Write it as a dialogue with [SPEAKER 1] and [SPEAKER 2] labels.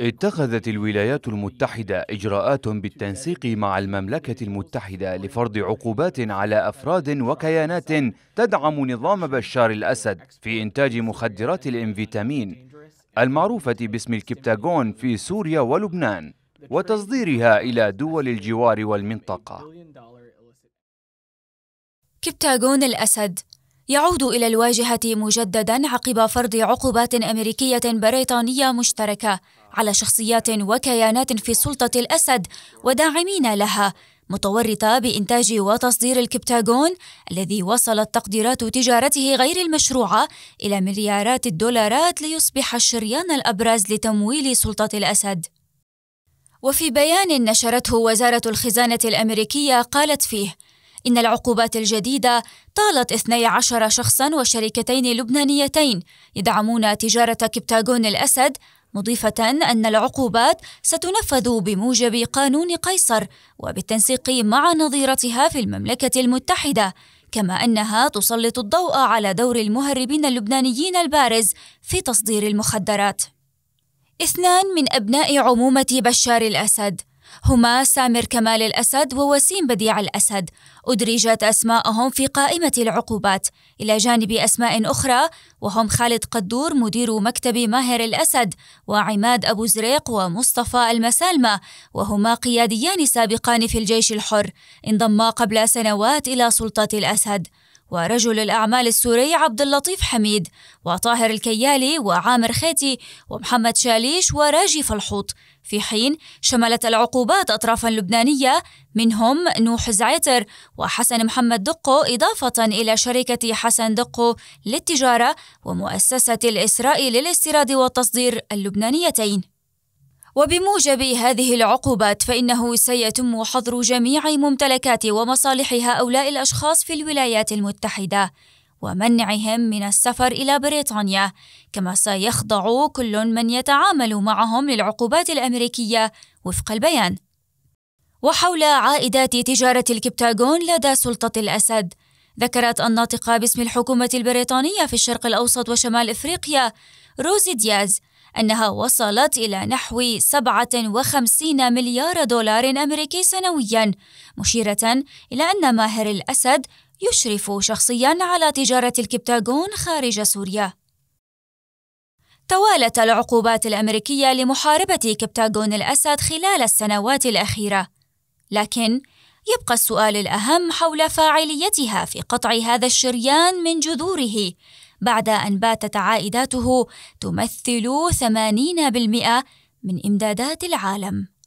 [SPEAKER 1] اتخذت الولايات المتحدة إجراءات بالتنسيق مع المملكة المتحدة لفرض عقوبات على أفراد وكيانات تدعم نظام بشار الأسد في إنتاج مخدرات الإنفيتامين المعروفة باسم الكبتاغون في سوريا ولبنان وتصديرها إلى دول الجوار والمنطقة
[SPEAKER 2] كبتاغون الأسد يعود إلى الواجهة مجددا عقب فرض عقوبات أمريكية بريطانية مشتركة على شخصيات وكيانات في سلطة الأسد وداعمين لها متورطة بإنتاج وتصدير الكبتاغون الذي وصلت تقديرات تجارته غير المشروعة إلى مليارات الدولارات ليصبح الشريان الأبرز لتمويل سلطة الأسد. وفي بيان نشرته وزارة الخزانة الأمريكية قالت فيه: إن العقوبات الجديدة طالت 12 شخصا وشركتين لبنانيتين يدعمون تجارة كبتاغون الأسد مضيفة أن العقوبات ستنفذ بموجب قانون قيصر وبالتنسيق مع نظيرتها في المملكة المتحدة كما أنها تسلط الضوء على دور المهربين اللبنانيين البارز في تصدير المخدرات اثنان من أبناء عمومة بشار الأسد هما سامر كمال الأسد ووسيم بديع الأسد أدرجت أسماءهم في قائمة العقوبات إلى جانب أسماء أخرى وهم خالد قدور مدير مكتب ماهر الأسد وعماد أبو زريق ومصطفى المسالمة وهما قياديان سابقان في الجيش الحر انضما قبل سنوات إلى سلطة الأسد ورجل الأعمال السوري عبد اللطيف حميد وطاهر الكيالي وعامر خيتي ومحمد شاليش وراجي فلحوط في حين شملت العقوبات أطرافا لبنانية منهم نوح زعيتر وحسن محمد دقو إضافة إلى شركة حسن دقو للتجارة ومؤسسة الإسرائي للاستيراد والتصدير اللبنانيتين وبموجب هذه العقوبات فإنه سيتم حظر جميع ممتلكات ومصالح هؤلاء الأشخاص في الولايات المتحدة ومنعهم من السفر إلى بريطانيا، كما سيخضع كل من يتعامل معهم للعقوبات الأمريكية وفق البيان. وحول عائدات تجارة الكبتاغون لدى سلطة الأسد، ذكرت الناطقة باسم الحكومة البريطانية في الشرق الأوسط وشمال إفريقيا روزي دياز أنها وصلت إلى نحو 57 مليار دولار أمريكي سنويا مشيرة إلى أن ماهر الأسد يشرف شخصيا على تجارة الكبتاغون خارج سوريا توالت العقوبات الأمريكية لمحاربة كبتاغون الأسد خلال السنوات الأخيرة لكن يبقى السؤال الأهم حول فاعليتها في قطع هذا الشريان من جذوره بعد أن باتت عائداته تمثل 80% من إمدادات العالم